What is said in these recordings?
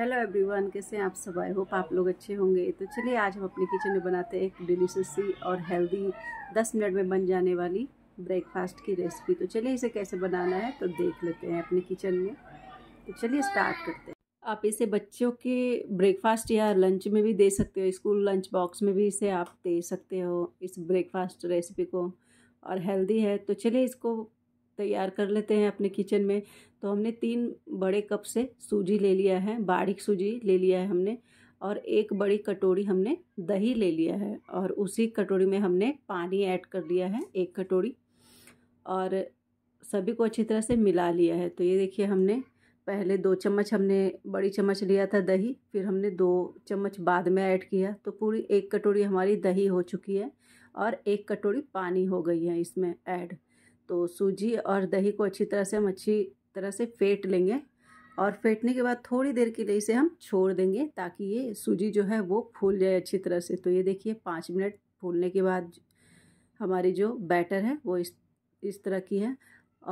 hello everyone कैसे आप सब आई होप आप लोग अच्छे होंगे तो चलिए आज हम अपने किचन में बनाते हैं एक डिलीशियस सी और हेल्दी दस मिनट में बन जाने वाली ब्रेकफास्ट की रेसिपी तो चलिए इसे कैसे बनाना है तो देख लेते हैं अपने किचन में तो चलिए स्टार्ट करते हैं आप इसे बच्चों के ब्रेकफास्ट या लंच में भी दे सकते हो स्कूल लंच बॉक्स में भी इसे आप दे सकते हो इस ब्रेकफास्ट रेसिपी को और हेल्दी है तो चलिए इसको तैयार कर लेते हैं अपने किचन में तो हमने तीन बड़े कप से सूजी ले लिया है बारीक सूजी ले लिया है हमने और एक बड़ी कटोरी हमने दही ले लिया है और उसी कटोरी में हमने पानी ऐड कर लिया है एक कटोरी और सभी को अच्छी तरह से मिला लिया है तो ये देखिए हमने पहले दो चम्मच हमने बड़ी चम्मच लिया था दही फिर हमने दो चम्मच बाद में ऐड किया तो पूरी एक कटोरी हमारी दही हो चुकी है और एक कटोरी पानी हो गई है इसमें ऐड तो सूजी और दही को अच्छी तरह से हम अच्छी तरह से फेंट लेंगे और फेंटने के बाद थोड़ी देर के लिए इसे हम छोड़ देंगे ताकि ये सूजी जो है वो फूल जाए अच्छी तरह से तो ये देखिए पाँच मिनट फूलने के बाद हमारी जो बैटर है वो इस इस तरह की है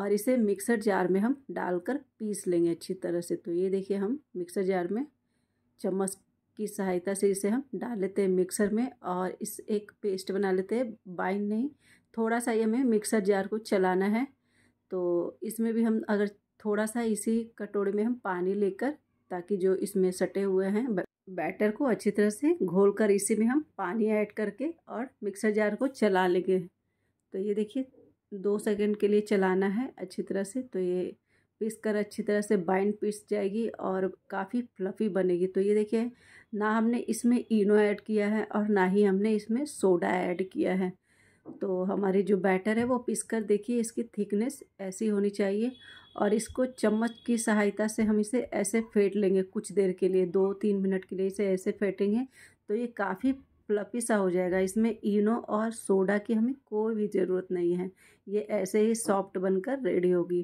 और इसे मिक्सर जार में हम डालकर पीस लेंगे अच्छी तरह से तो ये देखिए हम मिक्सर जार में चम्मच की सहायता से इसे हम डाल लेते हैं मिक्सर में और इस एक पेस्ट बना लेते हैं बाइंड नहीं थोड़ा सा ही हमें मिक्सर जार को चलाना है तो इसमें भी हम अगर थोड़ा सा इसी कटोरे में हम पानी लेकर ताकि जो इसमें सटे हुए हैं बैटर को अच्छी तरह से घोल कर इसी में हम पानी ऐड करके और मिक्सर जार को चला लेंगे तो ये देखिए दो सेकंड के लिए चलाना है अच्छी तरह से तो ये पीस कर अच्छी तरह से बाइंड पीस जाएगी और काफ़ी फ्लफ़ी बनेगी तो ये देखिए ना हमने इसमें इनो ऐड किया है और ना ही हमने इसमें सोडा ऐड किया है तो हमारी जो बैटर है वो पीस कर देखिए इसकी थिकनेस ऐसी होनी चाहिए और इसको चम्मच की सहायता से हम इसे ऐसे फेंट लेंगे कुछ देर के लिए दो तीन मिनट के लिए इसे ऐसे फेंटेंगे तो ये काफ़ी फ्लपी सा हो जाएगा इसमें इनो और सोडा की हमें कोई भी ज़रूरत नहीं है ये ऐसे ही सॉफ्ट बनकर रेडी होगी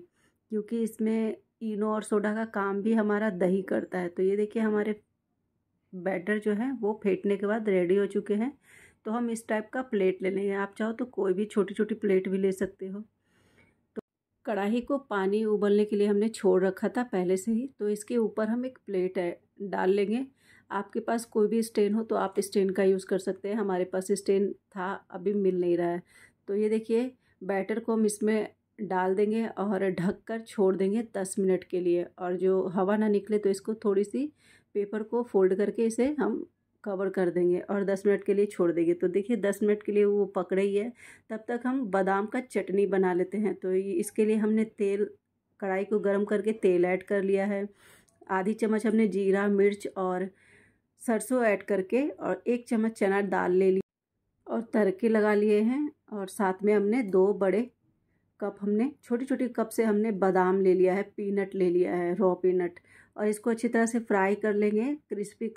क्योंकि इसमें इनो और सोडा का काम भी हमारा दही करता है तो ये देखिए हमारे बैटर जो है वो फेंटने के बाद रेडी हो चुके हैं तो हम इस टाइप का प्लेट ले लेंगे आप चाहो तो कोई भी छोटी छोटी प्लेट भी ले सकते हो तो कढ़ाई को पानी उबलने के लिए हमने छोड़ रखा था पहले से ही तो इसके ऊपर हम एक प्लेट डाल लेंगे आपके पास कोई भी स्टेन हो तो आप स्टेन का यूज़ कर सकते हैं हमारे पास स्टेन था अभी मिल नहीं रहा है तो ये देखिए बैटर को हम इसमें डाल देंगे और ढक कर छोड़ देंगे दस मिनट के लिए और जो हवा ना निकले तो इसको थोड़ी सी पेपर को फोल्ड करके इसे हम कवर कर देंगे और 10 मिनट के लिए छोड़ देंगे तो देखिए 10 मिनट के लिए वो पक रही है तब तक हम बादाम का चटनी बना लेते हैं तो इसके लिए हमने तेल कढ़ाई को गर्म करके तेल ऐड कर लिया है आधी चम्मच हमने जीरा मिर्च और सरसों ऐड करके और एक चम्मच चना दाल ले ली और तड़के लगा लिए हैं और साथ में हमने दो बड़े कप हमने छोटे छोटे कप से हमने बादाम ले लिया है पीनट ले लिया है रॉ पीनट और इसको अच्छी तरह से फ्राई कर लेंगे क्रिस्पी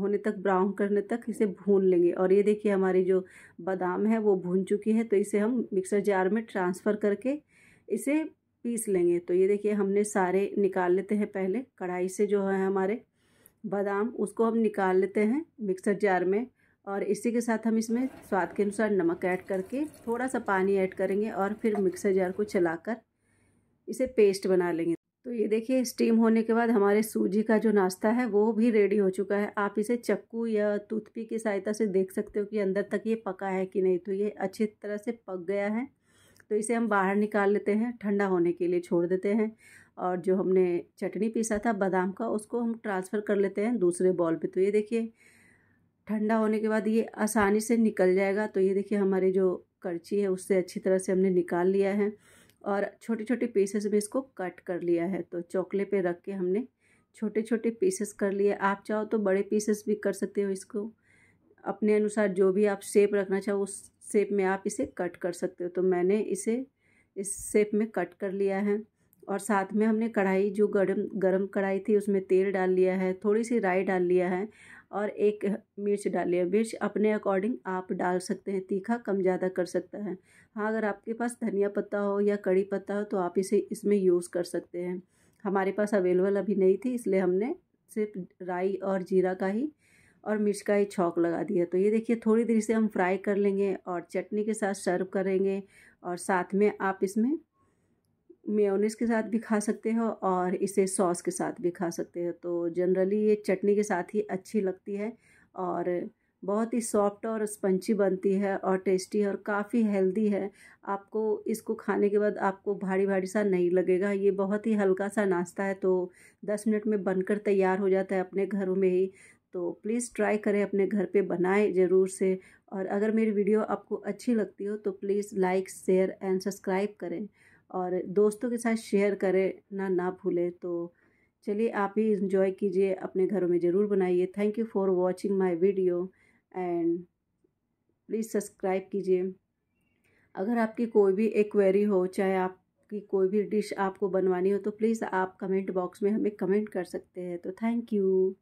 होने तक ब्राउन करने तक इसे भून लेंगे और ये देखिए हमारी जो बादाम है वो भून चुकी है तो इसे हम मिक्सर जार में ट्रांसफ़र करके इसे पीस लेंगे तो ये देखिए हमने सारे निकाल लेते हैं पहले कढ़ाई से जो है हमारे बादाम उसको हम निकाल लेते हैं मिक्सर जार में और इसी के साथ हम इसमें स्वाद के अनुसार नमक ऐड करके थोड़ा सा पानी ऐड करेंगे और फिर मिक्सर जार को चलाकर इसे पेस्ट बना लेंगे तो ये देखिए स्टीम होने के बाद हमारे सूजी का जो नाश्ता है वो भी रेडी हो चुका है आप इसे चक्कू या टूथपी की सहायता से देख सकते हो कि अंदर तक ये पका है कि नहीं तो ये अच्छी तरह से पक गया है तो इसे हम बाहर निकाल लेते हैं ठंडा होने के लिए छोड़ देते हैं और जो हमने चटनी पीसा था बादाम का उसको हम ट्रांसफ़र कर लेते हैं दूसरे बॉल पे तो ये देखिए ठंडा होने के बाद ये आसानी से निकल जाएगा तो ये देखिए हमारी जो करछी है उससे अच्छी तरह से हमने निकाल लिया है और छोटे छोटे पीसेस में इसको कट कर लिया है तो चौकले पे रख के हमने छोटे छोटे पीसेस कर लिए आप चाहो तो बड़े पीसेस भी कर सकते हो इसको अपने अनुसार जो भी आप शेप रखना चाहो उस शेप में आप इसे कट कर सकते हो तो मैंने इसे इस शेप में कट कर लिया है और साथ में हमने कढ़ाई जो गर्म गर्म कढ़ाई थी उसमें तेल डाल लिया है थोड़ी सी राई डाल लिया है और एक मिर्च डालिए मिर्च अपने अकॉर्डिंग आप डाल सकते हैं तीखा कम ज़्यादा कर सकता है हाँ अगर आपके पास धनिया पत्ता हो या कड़ी पत्ता हो तो आप इसे इसमें यूज़ कर सकते हैं हमारे पास अवेलेबल अभी नहीं थी इसलिए हमने सिर्फ राई और जीरा का ही और मिर्च का ही छौक लगा दिया तो ये देखिए थोड़ी देर से हम फ्राई कर लेंगे और चटनी के साथ सर्व करेंगे और साथ में आप इसमें मेयोनीस के साथ भी खा सकते हो और इसे सॉस के साथ भी खा सकते हो तो जनरली ये चटनी के साथ ही अच्छी लगती है और बहुत ही सॉफ्ट और स्पंची बनती है और टेस्टी है और काफ़ी हेल्दी है आपको इसको खाने के बाद आपको भारी भारी सा नहीं लगेगा ये बहुत ही हल्का सा नाश्ता है तो दस मिनट में बनकर तैयार हो जाता है अपने घरों में ही तो प्लीज़ ट्राई करें अपने घर पे बनाएं ज़रूर से और अगर मेरी वीडियो आपको अच्छी लगती हो तो please like share and subscribe करें और दोस्तों के साथ शेयर करें ना ना भूलें तो चलिए आप ही इन्जॉय कीजिए अपने घरों में ज़रूर बनाइए thank you for watching my video and please subscribe कीजिए अगर आपकी कोई भी एक क्वेरी हो चाहे आपकी कोई भी डिश आपको बनवानी हो तो प्लीज़ आप कमेंट बॉक्स में हमें कमेंट कर सकते हैं तो थैंक यू